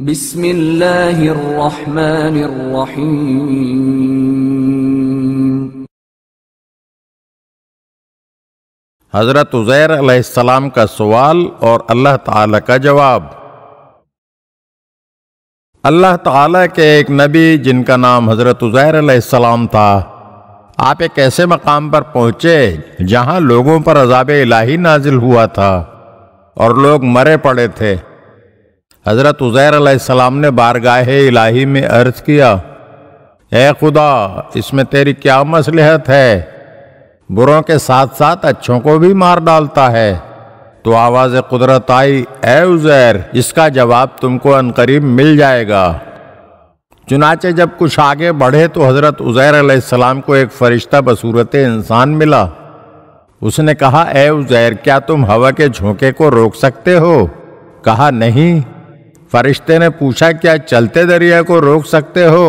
الرحيم हजरत उजैर अलैहिस्सलाम का सवाल और अल्लाह ताला का जवाब अल्लाह ताला के एक नबी जिनका नाम हजरत उजैर अलैहिस्सलाम था आप एक ऐसे मकाम पर पहुंचे जहां लोगों पर अजाब इलाही नाजिल हुआ था और लोग मरे पड़े थे हज़रत उज़ैर ने बारगाह इलाही में अर्ज़ किया ए खुदा इसमें तेरी क्या मसलहत है बुरों के साथ साथ अच्छों को भी मार डालता है तो आवाज़ कुदरत आई ए उज़ैर इसका जवाब तुमको अनकरीब मिल जाएगा चुनाचे जब कुछ आगे बढ़े तो हज़रत उज़ैर अलैहिस्सलाम को एक फ़रिश्ता बसूरत इंसान मिला उसने कहा ए उज़ैर क्या तुम हवा के झोंके को रोक सकते हो कहा नहीं फरिश्ते ने पूछा क्या चलते दरिया को रोक सकते हो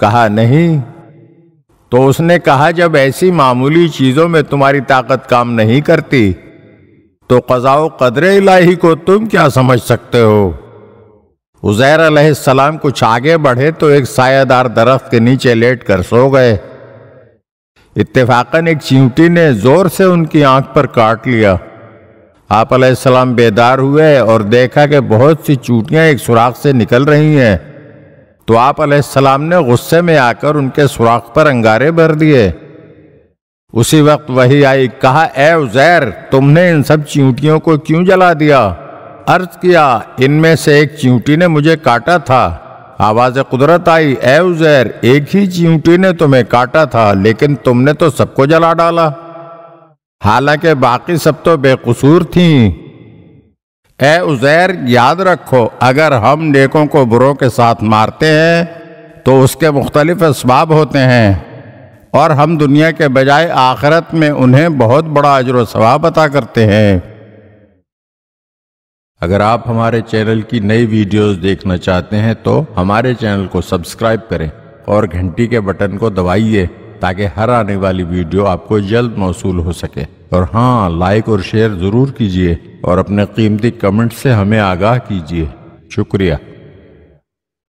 कहा नहीं तो उसने कहा जब ऐसी मामूली चीज़ों में तुम्हारी ताकत काम नहीं करती तो कज़ाओ कदरे इलाही को तुम क्या समझ सकते हो उजैर अलैहिस्सलाम कुछ आगे बढ़े तो एक सायादार दरख्त के नीचे लेट कर सो गए इतफाकन एक चींटी ने जोर से उनकी आंख पर काट लिया आप सलाम बेदार हुए और देखा कि बहुत सी चूटियाँ एक सुराख से निकल रही हैं तो आप सलाम ने गुस्से में आकर उनके सुराख पर अंगारे भर दिए उसी वक्त वही आई कहा ए उजैर तुमने इन सब चींटियों को क्यों जला दिया अर्ज किया इनमें से एक चींटी ने मुझे काटा था आवाज़ कुदरत आई ए उजैर एक ही चींटी ने तुम्हें काटा था लेकिन तुमने तो सबको जला डाला हालांकि बाकी सब तो बेकसूर थीं ए उजैर याद रखो अगर हम नेकों को बुरों के साथ मारते हैं तो उसके मुख्तलिफ इसबाब होते हैं और हम दुनिया के बजाय आखरत में उन्हें बहुत बड़ा अजर सवाब अता करते हैं अगर आप हमारे चैनल की नई वीडियोस देखना चाहते हैं तो हमारे चैनल को सब्सक्राइब करें और घंटी के बटन को दबाइए ताकि हर आने वाली वीडियो आपको जल्द मौसू हो सके और हाँ लाइक और शेयर ज़रूर कीजिए और अपने कीमती कमेंट से हमें आगाह कीजिए शुक्रिया